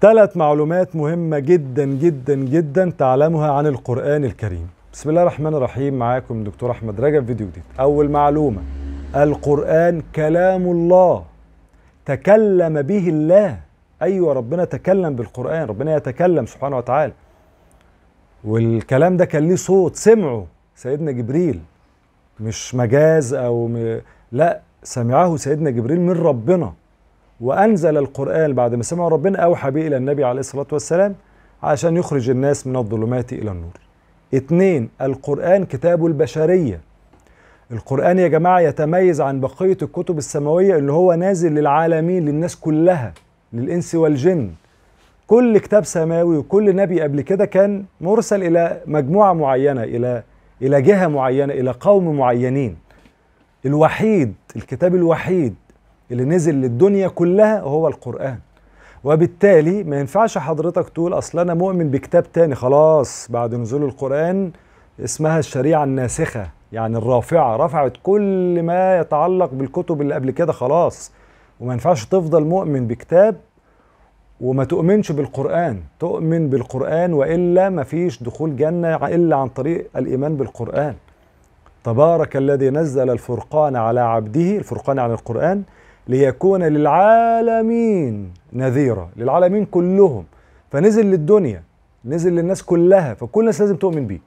ثلاث معلومات مهمة جدا جدا جدا تعلمها عن القرآن الكريم بسم الله الرحمن الرحيم معاكم دكتور أحمد رجب فيديو جديد أول معلومة القرآن كلام الله تكلم به الله أيوة ربنا تكلم بالقرآن ربنا يتكلم سبحانه وتعالى والكلام ده كان ليه صوت سمعه سيدنا جبريل مش مجاز أو م... لا سمعه سيدنا جبريل من ربنا وأنزل القرآن بعد ما سمعوا ربنا أوحى به إلى النبي عليه الصلاة والسلام عشان يخرج الناس من الظلمات إلى النور اتنين القرآن كتاب البشرية القرآن يا جماعة يتميز عن بقية الكتب السماوية اللي هو نازل للعالمين للناس كلها للإنس والجن كل كتاب سماوي وكل نبي قبل كده كان مرسل إلى مجموعة معينة إلى إلى جهة معينة إلى قوم معينين الوحيد الكتاب الوحيد اللي نزل للدنيا كلها هو القرآن وبالتالي ما ينفعش حضرتك تقول اصل انا مؤمن بكتاب تاني خلاص بعد نزول القرآن اسمها الشريعة الناسخة يعني الرافعة رفعت كل ما يتعلق بالكتب اللي قبل كده خلاص وما ينفعش تفضل مؤمن بكتاب وما تؤمنش بالقرآن تؤمن بالقرآن وإلا ما فيش دخول جنة إلا عن طريق الإيمان بالقرآن تبارك الذي نزل الفرقان على عبده الفرقان على القرآن ليكون للعالمين نذيرا للعالمين كلهم فنزل للدنيا نزل للناس كلها فكل الناس لازم تؤمن بيه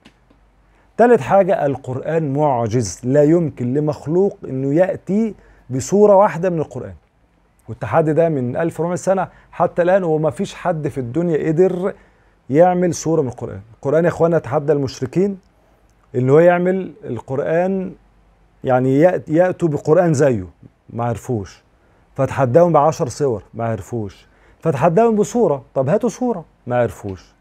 ثالث حاجة القرآن معجز لا يمكن لمخلوق انه يأتي بصورة واحدة من القرآن والتحدي ده من 1400 سنة حتى الآن وما فيش حد في الدنيا قدر يعمل صورة من القرآن القرآن يا اخوانا تحدى المشركين ان هو يعمل القرآن يعني يأتوا بقرآن زيه ما عرفوش فتحداهم بعشر صور ما عرفوش فتحداهم بصورة طب هاتوا صورة ما عرفوش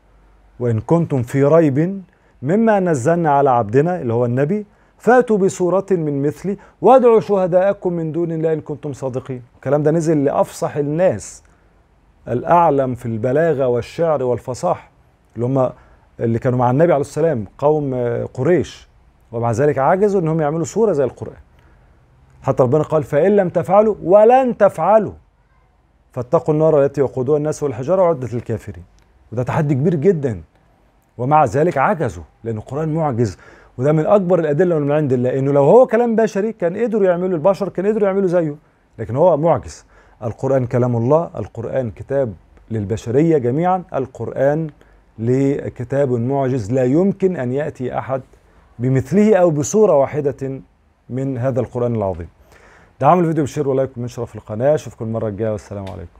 وإن كنتم في ريب مما نزلنا على عبدنا اللي هو النبي فاتوا بصورة من مثلي وادعوا شهداءكم من دون الله إن كنتم صادقين الكلام ده نزل لأفصح الناس الأعلم في البلاغة والشعر والفصاح اللي هم اللي كانوا مع النبي عليه السلام قوم قريش ومع ذلك عجزوا انهم يعملوا صوره زي القران حتى ربنا قال فإن لم تفعلوا ولن تفعلوا فاتقوا النار التي وقودها الناس والحجارة وعدت للكافرين وده تحدي كبير جدا ومع ذلك عجزوا لأن القرآن معجز وده من أكبر الأدلة من عند الله إنه لو هو كلام بشري كان قدروا يعملوا البشر كان قدروا يعملوا زيه لكن هو معجز القرآن كلام الله القرآن كتاب للبشرية جميعا القرآن لكتاب معجز لا يمكن أن يأتي أحد بمثله أو بصورة واحدة من هذا القرآن العظيم دعم الفيديو بشير ولايك ومن شرف القناة أشوفكم المرة الجاية والسلام عليكم